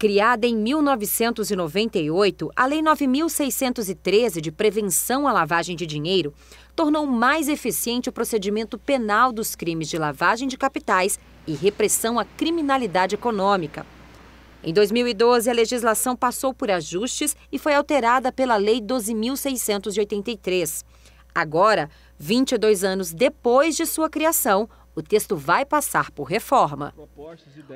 Criada em 1998, a Lei 9.613 de Prevenção à Lavagem de Dinheiro tornou mais eficiente o procedimento penal dos crimes de lavagem de capitais e repressão à criminalidade econômica. Em 2012, a legislação passou por ajustes e foi alterada pela Lei 12.683. Agora, 22 anos depois de sua criação, o texto vai passar por reforma.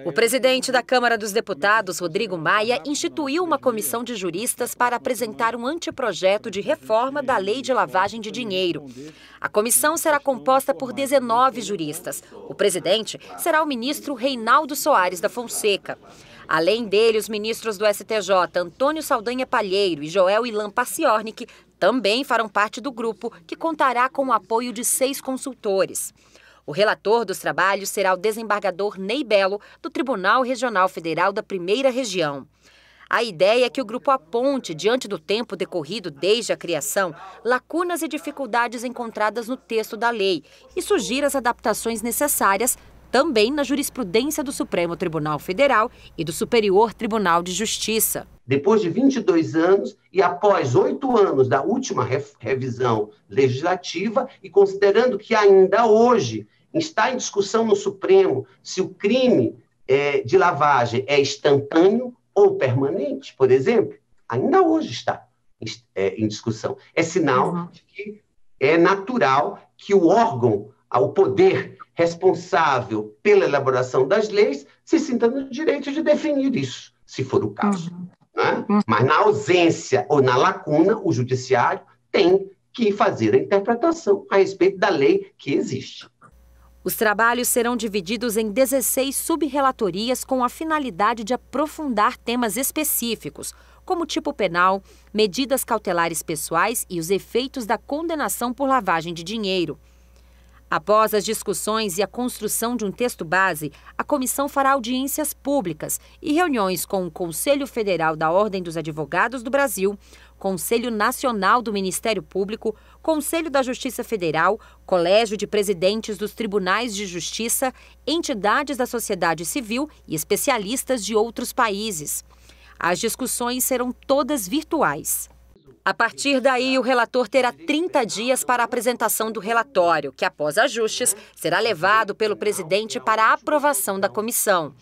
O presidente da Câmara dos Deputados, Rodrigo Maia, instituiu uma comissão de juristas para apresentar um anteprojeto de reforma da Lei de Lavagem de Dinheiro. A comissão será composta por 19 juristas. O presidente será o ministro Reinaldo Soares da Fonseca. Além dele, os ministros do STJ, Antônio Saldanha Palheiro e Joel Ilan Paciornik, também farão parte do grupo, que contará com o apoio de seis consultores. O relator dos trabalhos será o desembargador Ney Belo, do Tribunal Regional Federal da Primeira Região. A ideia é que o grupo aponte, diante do tempo decorrido desde a criação, lacunas e dificuldades encontradas no texto da lei e sugira as adaptações necessárias também na jurisprudência do Supremo Tribunal Federal e do Superior Tribunal de Justiça. Depois de 22 anos e após oito anos da última revisão legislativa, e considerando que ainda hoje está em discussão no Supremo se o crime é, de lavagem é instantâneo ou permanente, por exemplo, ainda hoje está em é, discussão. É sinal uhum. de que é natural que o órgão, o poder responsável pela elaboração das leis se sinta no direito de definir isso, se for o caso. Uhum. Né? Uhum. Mas na ausência ou na lacuna, o judiciário tem que fazer a interpretação a respeito da lei que existe. Os trabalhos serão divididos em 16 subrelatorias com a finalidade de aprofundar temas específicos, como tipo penal, medidas cautelares pessoais e os efeitos da condenação por lavagem de dinheiro. Após as discussões e a construção de um texto base, a comissão fará audiências públicas e reuniões com o Conselho Federal da Ordem dos Advogados do Brasil, Conselho Nacional do Ministério Público, Conselho da Justiça Federal, Colégio de Presidentes dos Tribunais de Justiça, entidades da sociedade civil e especialistas de outros países. As discussões serão todas virtuais. A partir daí, o relator terá 30 dias para a apresentação do relatório, que, após ajustes, será levado pelo presidente para a aprovação da comissão.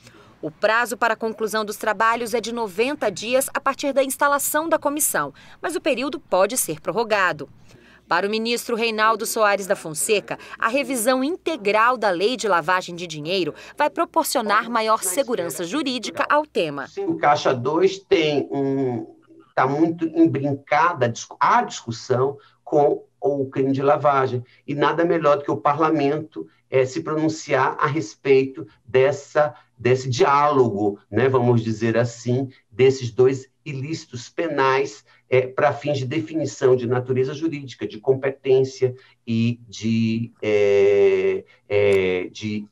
O prazo para a conclusão dos trabalhos é de 90 dias a partir da instalação da comissão, mas o período pode ser prorrogado. Para o ministro Reinaldo Soares da Fonseca, a revisão integral da lei de lavagem de dinheiro vai proporcionar maior segurança jurídica ao tema. O Caixa 2 tem um está muito embrincada a discussão com o crime de lavagem. E nada melhor do que o parlamento é, se pronunciar a respeito dessa, desse diálogo, né, vamos dizer assim, desses dois ilícitos penais é, para fins de definição de natureza jurídica, de competência e de, é, é de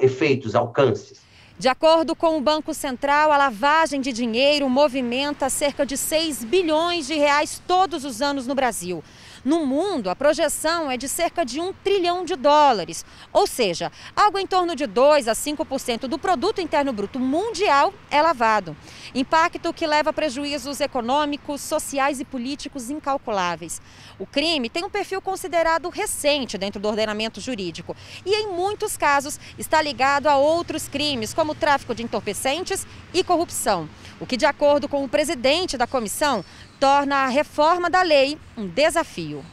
efeitos, alcances. De acordo com o Banco Central, a lavagem de dinheiro movimenta cerca de 6 bilhões de reais todos os anos no Brasil. No mundo, a projeção é de cerca de um trilhão de dólares, ou seja, algo em torno de 2 a 5% do produto interno bruto mundial é lavado. Impacto que leva a prejuízos econômicos, sociais e políticos incalculáveis. O crime tem um perfil considerado recente dentro do ordenamento jurídico e em muitos casos está ligado a outros crimes, como tráfico de entorpecentes e corrupção, o que de acordo com o presidente da comissão torna a reforma da lei um desafio.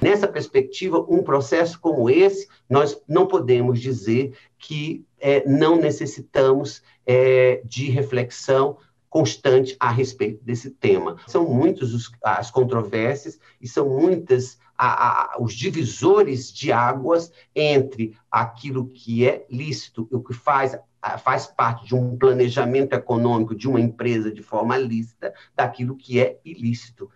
Nessa perspectiva, um processo como esse, nós não podemos dizer que é, não necessitamos é, de reflexão constante a respeito desse tema. São muitas as controvérsias e são muitas a, a, os divisores de águas entre aquilo que é lícito, e o que faz faz parte de um planejamento econômico de uma empresa de forma lícita daquilo que é ilícito.